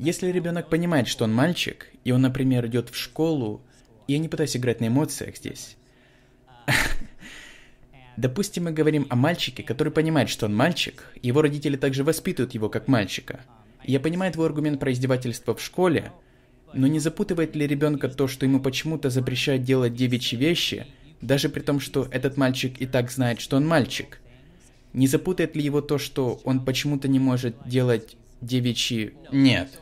Если ребенок понимает, что он мальчик, и он, например, идет в школу, я не пытаюсь играть на эмоциях здесь. Допустим, мы говорим о мальчике, который понимает, что он мальчик, его родители также воспитывают его как мальчика. Я понимаю твой аргумент про издевательство в школе, но не запутывает ли ребенка то, что ему почему-то запрещают делать девичьи вещи, даже при том, что этот мальчик и так знает, что он мальчик? Не запутает ли его то, что он почему-то не может делать девичьи... Нет,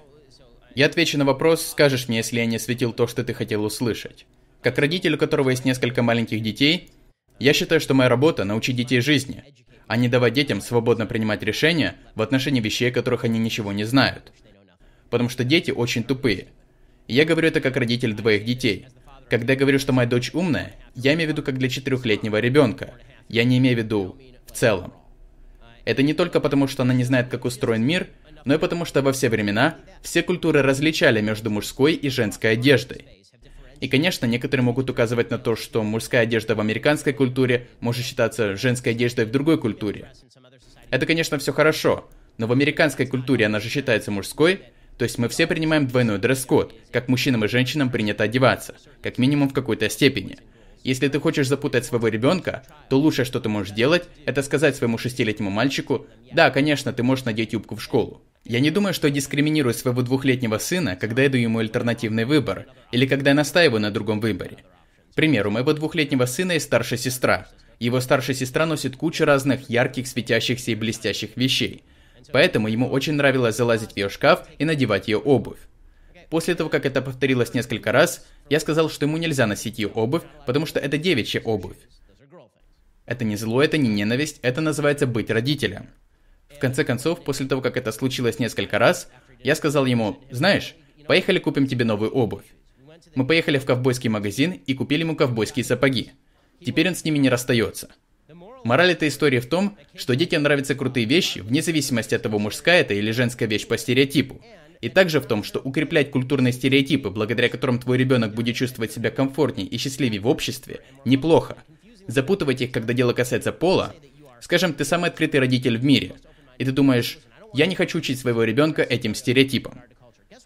я отвечу на вопрос, скажешь мне, если я не осветил то, что ты хотел услышать. Как родитель, у которого есть несколько маленьких детей, я считаю, что моя работа – научить детей жизни, а не давать детям свободно принимать решения в отношении вещей, о которых они ничего не знают. Потому что дети очень тупые. я говорю это как родитель двоих детей. Когда я говорю, что моя дочь умная, я имею в виду как для четырехлетнего ребенка. Я не имею в виду в целом. Это не только потому, что она не знает, как устроен мир – но и потому что во все времена все культуры различали между мужской и женской одеждой. И, конечно, некоторые могут указывать на то, что мужская одежда в американской культуре может считаться женской одеждой в другой культуре. Это, конечно, все хорошо, но в американской культуре она же считается мужской, то есть мы все принимаем двойной дресс-код, как мужчинам и женщинам принято одеваться, как минимум в какой-то степени. Если ты хочешь запутать своего ребенка, то лучшее, что ты можешь делать, это сказать своему шестилетнему мальчику, да, конечно, ты можешь надеть юбку в школу. Я не думаю, что дискриминирую своего двухлетнего сына, когда я даю ему альтернативный выбор, или когда я настаиваю на другом выборе. К примеру, у моего двухлетнего сына есть старшая сестра. Его старшая сестра носит кучу разных ярких, светящихся и блестящих вещей. Поэтому ему очень нравилось залазить в ее шкаф и надевать ее обувь. После того, как это повторилось несколько раз, я сказал, что ему нельзя носить ее обувь, потому что это девичья обувь. Это не зло, это не ненависть, это называется быть родителем. В конце концов, после того, как это случилось несколько раз, я сказал ему, знаешь, поехали купим тебе новую обувь. Мы поехали в ковбойский магазин и купили ему ковбойские сапоги. Теперь он с ними не расстается. Мораль этой истории в том, что детям нравятся крутые вещи, вне зависимости от того, мужская это или женская вещь по стереотипу. И также в том, что укреплять культурные стереотипы, благодаря которым твой ребенок будет чувствовать себя комфортнее и счастливее в обществе, неплохо. Запутывать их, когда дело касается пола, скажем, ты самый открытый родитель в мире – и ты думаешь, я не хочу учить своего ребенка этим стереотипам.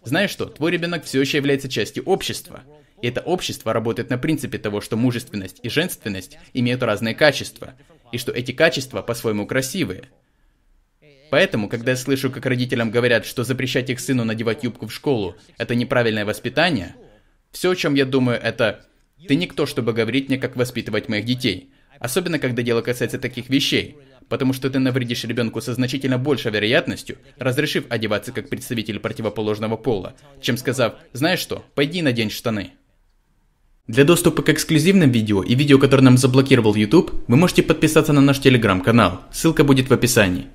Знаешь что, твой ребенок все еще является частью общества. И это общество работает на принципе того, что мужественность и женственность имеют разные качества, и что эти качества по-своему красивые. Поэтому, когда я слышу, как родителям говорят, что запрещать их сыну надевать юбку в школу – это неправильное воспитание, все, о чем я думаю, это «ты никто, чтобы говорить мне, как воспитывать моих детей», особенно когда дело касается таких вещей – потому что ты навредишь ребенку со значительно большей вероятностью, разрешив одеваться как представитель противоположного пола, чем сказав «Знаешь что, пойди надень штаны». Для доступа к эксклюзивным видео и видео, которые нам заблокировал YouTube, вы можете подписаться на наш телеграм-канал, ссылка будет в описании.